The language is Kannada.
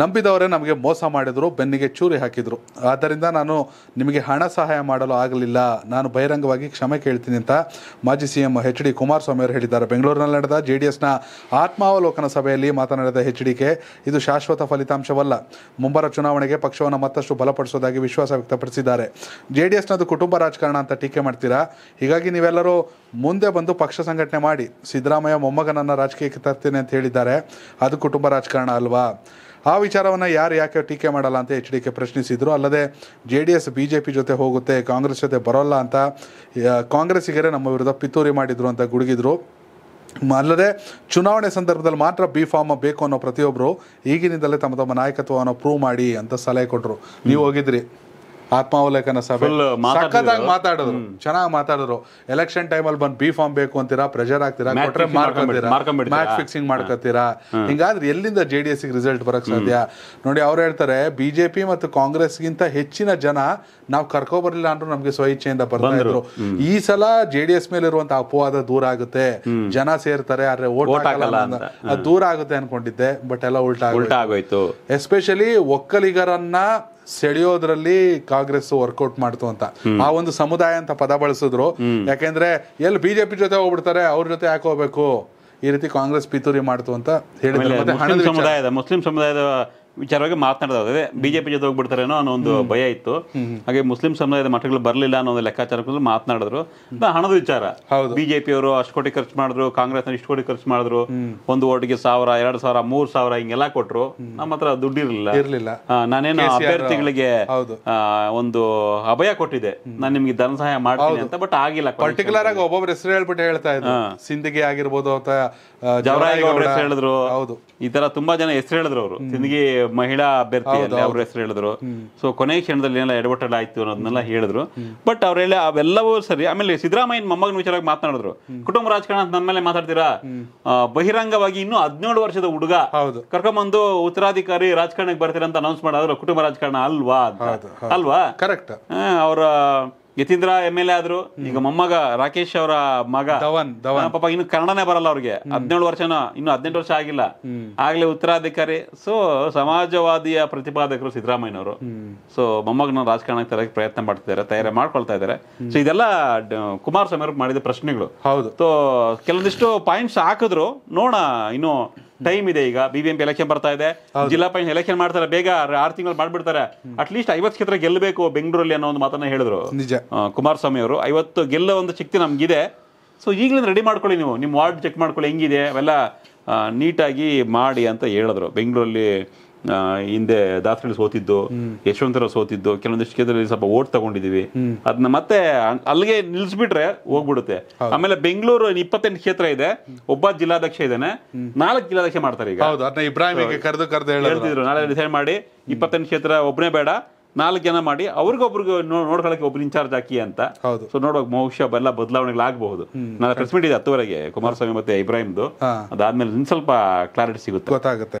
ನಂಬಿದವರೇ ನಮಗೆ ಮೋಸ ಮಾಡಿದರು ಬೆನ್ನಿಗೆ ಚೂರಿ ಹಾಕಿದರು ಆದ್ದರಿಂದ ನಾನು ನಿಮಗೆ ಹಣ ಸಹಾಯ ಮಾಡಲು ಆಗಲಿಲ್ಲ ನಾನು ಬಹಿರಂಗವಾಗಿ ಕ್ಷಮೆ ಕೇಳ್ತೀನಿ ಅಂತ ಮಾಜಿ C M H D Kumaraswamy ಅವರು ಹೇಳಿದ್ದಾರೆ ಬೆಂಗಳೂರಿನಲ್ಲಿ ನಡೆದ ಜೆ ಡಿ ಎಸ್ನ ಆತ್ಮಾವಲೋಕನ ಸಭೆಯಲ್ಲಿ ಮಾತನಾಡಿದ ಹೆಚ್ ಡಿ ಕೆ ಇದು ಶಾಶ್ವತ ಫಲಿತಾಂಶವಲ್ಲ ಮುಂಬರುವ ಚುನಾವಣೆಗೆ ಪಕ್ಷವನ್ನು ಮತ್ತಷ್ಟು ಬಲಪಡಿಸೋದಾಗಿ ವಿಶ್ವಾಸ ವ್ಯಕ್ತಪಡಿಸಿದ್ದಾರೆ ಜೆ ಡಿ ಎಸ್ನದು ಕುಟುಂಬ ರಾಜಕಾರಣ ಅಂತ ಟೀಕೆ ಮಾಡ್ತೀರಾ ಹೀಗಾಗಿ ನೀವೆಲ್ಲರೂ ಮುಂದೆ ಬಂದು ಪಕ್ಷ ಸಂಘಟನೆ ಮಾಡಿ ಸಿದ್ದರಾಮಯ್ಯ ಮೊಮ್ಮಗನನ್ನು ರಾಜಕೀಯಕ್ಕೆ ತರ್ತೀನಿ ಅಂತ ಹೇಳಿದ್ದಾರೆ ಅದು ಕುಟುಂಬ ರಾಜಕಾರಣ ಅಲ್ವಾ ಆ ವಿಚಾರವನ್ನು ಯಾರು ಯಾಕೆ ಟೀಕೆ ಮಾಡಲ್ಲ ಅಂತ ಎಚ್ ಡಿ ಕೆ ಪ್ರಶ್ನಿಸಿದರು ಅಲ್ಲದೆ J D S B J P ಜೊತೆ ಹೋಗುತ್ತೆ ಕಾಂಗ್ರೆಸ್ ಜೊತೆ ಬರೋಲ್ಲ ಅಂತ ಕಾಂಗ್ರೆಸ್ಸಿಗರೇ ನಮ್ಮ ವಿರುದ್ಧ ಪಿತೂರಿ ಮಾಡಿದರು ಅಂತ ಗುಡುಗಿದ್ರು ಅಲ್ಲದೆ ಚುನಾವಣೆ ಸಂದರ್ಭದಲ್ಲಿ ಮಾತ್ರ ಬಿ ಫಾರ್ಮ್ ಬೇಕು ಅನ್ನೋ ಪ್ರತಿಯೊಬ್ಬರು ಈಗಿನಿಂದಲೇ ತಮ್ಮ ತಮ್ಮ ನಾಯಕತ್ವವನ್ನು ಪ್ರೂವ್ ಮಾಡಿ ಅಂತ ಸಲಹೆ ಕೊಟ್ಟರು ನೀವು ಹೋಗಿದ್ರಿ ಆತ್ಮಾವಲೋಕನ ಸಭೆ ಸಖತ್ತಾಗಿ ಮಾತಾಡಿದ್ರು ಚೆನ್ನಾಗಿ ಮಾತಾಡಿದ್ರು ಎಲೆಕ್ಷನ್ ಟೈಮಲ್ಲಿ ಬಂದು ಬಿ ಫಾರ್ಮ್ ಬೇಕು ಅಂತೀರಾ ಪ್ರೆಷರ್ ಆಗ್ತೀರಾ ಕೊಟ್ರೆ ಮ್ಯಾಚ್ ಫಿಕ್ಸಿಂಗ್ ಮಾಡ್ಕೊತೀರಾ ಹಿಂಗಾದ್ರೆ ಎಲ್ಲಿಂದ ಜೆ ಡಿ ರಿಸಲ್ಟ್ ಬರಕ್ ಸಾಧ್ಯ ನೋಡಿ ಅವ್ರು ಹೇಳ್ತಾರೆ ಬಿಜೆಪಿ ಮತ್ತು ಕಾಂಗ್ರೆಸ್ಗಿಂತ ಹೆಚ್ಚಿನ ಜನ ನಾವು ಕರ್ಕೊ ಬರಲಿಲ್ಲ ನಮ್ಗೆ ನಮಗೆ ಸ್ವಇಚ್ಛೆಯಿಂದ ಬರ್ತಾ ಇದ್ರು ಈ ಸಲ ಜೆ ಡಿ ಎಸ್ ಮೇಲೆ ಇರುವಂತಹ ಅಪವಾದ ದೂರ ಆಗುತ್ತೆ ಜನ ಸೇರ್ತಾರೆ ಆದ್ರೆ ಓಟ್ ಅದು ದೂರ ಆಗುತ್ತೆ ಅನ್ಕೊಂಡಿದ್ದೆ ಬಟ್ ಎಲ್ಲ ಉಲ್ಟಾ ಆಗೋಯ್ತು ಎಸ್ಪೆಷಲಿ ಒಕ್ಕಲಿಗರನ್ನ ಸೆಳೆಯೋದ್ರಲ್ಲಿ ಕಾಂಗ್ರೆಸ್ ವರ್ಕೌಟ್ ಮಾಡ್ತು ಅಂತ ಆ ಒಂದು ಸಮುದಾಯ ಅಂತ ಪದ ಬಳಸಿದ್ರು ಯಾಕೆಂದ್ರೆ ಎಲ್ಲಿ ಬಿಜೆಪಿ ಜೊತೆ ಹೋಗ್ಬಿಡ್ತಾರೆ ಅವ್ರ ಜೊತೆ ಯಾಕೆ ಹೋಗ್ಬೇಕು ಈ ರೀತಿ ಕಾಂಗ್ರೆಸ್ ಪಿತೂರಿ ಮಾಡ್ತು ಅಂತ ಹೇಳಿದ್ರು ಮುಸ್ಲಿಂ ಸಮುದಾಯದ ವಿಚಾರವಾಗಿ ಮಾತನಾಡೋದು ಅದೇ ಬಿಜೆಪಿ ಜೊತೆ ಹೋಗ್ಬಿಡ್ತಾರೇನೋ ಅನ್ನೋ ಒಂದು ಭಯ ಇತ್ತು ಹಾಗೆ ಮುಸ್ಲಿಂ ಸಮುದಾಯದ ಮಠಗಳು ಬರಲಿಲ್ಲ ಅನ್ನೋ ಒಂದು ಲೆಕ್ಕಾಚಾರಕ್ಕೂ ಮಾತನಾಡಿದ್ರು ಹಣದ ವಿಚಾರ ಬಿಜೆಪಿ ಅವರು ಅಷ್ಟು ಕೋಟಿ ಖರ್ಚು ಮಾಡಿದ್ರು ಕಾಂಗ್ರೆಸ್ ಇಷ್ಟು ಕೋಟಿ ಖರ್ಚು ಮಾಡಿದ್ರು ಒಂದು ಓಟಿಗೆ ಸಾವಿರ ಎರಡು ಸಾವಿರ ಮೂರ್ ಸಾವಿರ ಹಿಂಗೆಲ್ಲ ಕೊಟ್ರು ನಮ್ಮ ಹತ್ರ ದುಡ್ಡು ಇರಲಿಲ್ಲ ನಾನೇನು ಅಭ್ಯರ್ಥಿಗಳಿಗೆ ಒಂದು ಅಭಯ ಕೊಟ್ಟಿದೆ ನಾನು ನಿಮ್ಗೆ ಧನ ಸಹಾಯ ಮಾಡ್ತೀನಿ ಅಂತ ಬಟ್ ಆಗಿಲ್ಲ ಪರ್ಟಿಕ್ಯುಲರ್ ಆಗಿ ಒಬ್ಬೊಬ್ರು ಹೆಸರು ಹೇಳ್ಬಿಟ್ಟು ಹೇಳ್ತಾ ಇದ್ರು ಸಿಂದಗಿ ಆಗಿರ್ಬೋದು ಅಂತ ಹೇಳಿದ್ರು ಹೌದು ಈ ತರ ತುಂಬಾ ಜನ ಹೆಸರು ಹೇಳಿದ್ರು ಅವರು ಸಿಂದಿಗೆ ಮಹಿಳಾ ಅಭ್ಯರ್ಥಿ ಅವ್ರ ಹೆಸರು ಹೇಳಿದ್ರು ಸೊ ಕೊನೆ ಕ್ಷಣದಲ್ಲಿ ಏನೆಲ್ಲ ಎಡವಟ್ಟಡ ಆಯ್ತು ಅನ್ನೋದನ್ನೆಲ್ಲ ಹೇಳಿದ್ರು ಬಟ್ ಅವರೆಲ್ಲ ಅವೆಲ್ಲವೂ ಸರಿ ಆಮೇಲೆ ಸಿದ್ದರಾಮಯ್ಯ ಮೊಮ್ಮಗನ ವಿಚಾರವಾಗಿ ಮಾತನಾಡಿದ್ರು ಕುಟುಂಬ ರಾಜಕಾರಣ ಅಂತ ನನ್ನ ಮೇಲೆ ಮಾತಾಡ್ತೀರಾ ಬಹಿರಂಗವಾಗಿ ಇನ್ನೂ ಹದಿನೇಳು ವರ್ಷದ ಹುಡುಗ ಕರ್ಕೊಂಬಂದು ಉತ್ತರಾಧಿಕಾರಿ ರಾಜಕಾರಣಕ್ಕೆ ಬರ್ತೀರಾ ಅಂತ ಅನೌನ್ಸ್ ಮಾಡಿದ್ರು ಕುಟುಂಬ ರಾಜಕಾರಣ ಅಲ್ವಾ ಅಲ್ವಾ ಕರೆಕ್ಟ್ ಅವರ ಯತೀಂದ್ರ ಎಮ್ ಎಲ್ ಎ ಆದ್ರು ಈಗ ಮೊಮ್ಮಗ ರಾಕೇಶ್ ಅವರ ಮಗ ಧವನ್ ಧವನ್ ಪಾಪ ಇನ್ನು ಕನ್ನಡನೇ ಬರಲ್ಲ ಅವ್ರಿಗೆ ಹದಿನೇಳು ವರ್ಷನ ಇನ್ನು ಹದಿನೆಂಟು ವರ್ಷ ಆಗಿಲ್ಲ ಆಗ್ಲೇ ಉತ್ತರಾಧಿಕಾರಿ ಸೊ ಸಮಾಜವಾದಿಯ ಪ್ರತಿಪಾದಕರು ಅವರು ಸೊ ಮೊಮ್ಮಗನ ರಾಜಕಾರಣಕ್ಕೆ ತರಕ್ಕೆ ಪ್ರಯತ್ನ ಮಾಡ್ತಿದ್ದಾರೆ ತಯಾರಿ ಮಾಡ್ಕೊಳ್ತಾ ಇದಾರೆ ಸೊ ಇದೆಲ್ಲ ಕುಮಾರಸ್ವಾಮಿ ಅವರು ಮಾಡಿದ ಪ್ರಶ್ನೆಗಳು ಹೌದು ಸೊ ಕೆಲವೊಂದಿಷ್ಟು ಪಾಯಿಂಟ್ಸ್ ಹಾಕಿದ್ರು ನೋಡ ಇನ್ನು ಟೈಮ್ ಇದೆ ಈಗ ಬಿಬಿಎಂಪಿ ಎಲೆಕ್ಷನ್ ಬರ್ತಾ ಇದೆ ಜಿಲ್ಲಾ ಪಂಚಾಯತ್ ಎಲೆಕ್ಷನ್ ಮಾಡ್ತಾರೆ ಬೇಗ ಆರು ತಿಂಗಳು ಮಾಡ್ಬಿಡ್ತಾರೆ ಅಟ್ಲೀಸ್ಟ್ ಐವತ್ತು ಕ್ಷೇತ್ರ ಗೆಲ್ಲಬೇಕು ಬೆಂಗಳೂರಲ್ಲಿ ಅನ್ನೋ ಒಂದು ಮಾತನ್ನ ಹೇಳಿದ್ರು ಕುಮಾರಸ್ವಾಮಿ ಅವರು ಐವತ್ತು ಗೆಲ್ಲೋ ಒಂದು ಶಕ್ತಿ ನಮಗಿದೆ ಸೊ ಈಗಲಿಂದ ರೆಡಿ ಮಾಡ್ಕೊಳ್ಳಿ ನೀವು ನಿಮ್ಮ ವಾರ್ಡ್ ಚೆಕ್ ಮಾಡ್ಕೊಳ್ಳಿ ಹೆಂಗಿದೆ ಅವೆಲ್ಲ ನೀಟಾಗಿ ಮಾಡಿ ಅಂತ ಹೇಳಿದ್ರು ಬೆಂಗಳೂರಲ್ಲಿ ಹಿಂದೆ ದಾಸರಳ್ಳಿ ಸೋತಿದ್ದು ಯಶವಂತರ ಸೋತಿದ್ದು ಕೆಲವೊಂದಿಷ್ಟು ಕ್ಷೇತ್ರದಲ್ಲಿ ಸ್ವಲ್ಪ ಓಟ್ ತಗೊಂಡಿದೀವಿ ಅದನ್ನ ಮತ್ತೆ ಅಲ್ಲಿಗೆ ನಿಲ್ಸ್ಬಿಟ್ರೆ ಹೋಗ್ಬಿಡುತ್ತೆ ಆಮೇಲೆ ಬೆಂಗಳೂರು ಇಪ್ಪತ್ತೆಂಟು ಕ್ಷೇತ್ರ ಇದೆ ಒಬ್ಬ ಜಿಲ್ಲಾಧ್ಯಕ್ಷ ಇದ್ದಾನೆ ನಾಲ್ಕು ಜಿಲ್ಲಾಧ್ಯಕ್ಷ ಮಾಡ್ತಾರೆ ಈಗ ಇಬ್ರಾಹಿಂ ಕರೆದು ಕರೆದು ಹೇಳ್ತಿದ್ರು ನಾಳೆ ಡಿಸೈಡ್ ಮಾಡಿ ಇಪ್ಪತ್ತೆಂಟು ಕ್ಷೇತ್ರ ಒಬ್ಬನೇ ಬೇಡ ನಾಲ್ಕು ಜನ ಮಾಡಿ ಅವ್ರಿಗೊಬ್ರಿಗೆ ನೋಡ್ಕೊಳಕ್ಕೆ ಒಬ್ರು ಇನ್ಚಾರ್ಜ್ ಹಾಕಿ ಅಂತ ಸೊ ನೋಡುವಾಗ ಬಹುಶಃ ಎಲ್ಲ ಬದಲಾವಣೆಗಳಾಗಬಹುದು ನಾನು ಪ್ರೆಸ್ ಮೀಟ್ ಇದೆ ಹತ್ತುವರೆಗೆ ಕುಮಾರಸ್ವಾಮಿ ಮತ್ತೆ ಇಬ್ರಾಹಿಮ್ದು ಅದಾದ್ಮೇಲೆ ಸ್ವಲ್ಪ ಕ್ಲಾರಿಟಿ ಸಿಗುತ್ತೆ ಗೊತ್ತಾಗುತ್ತೆ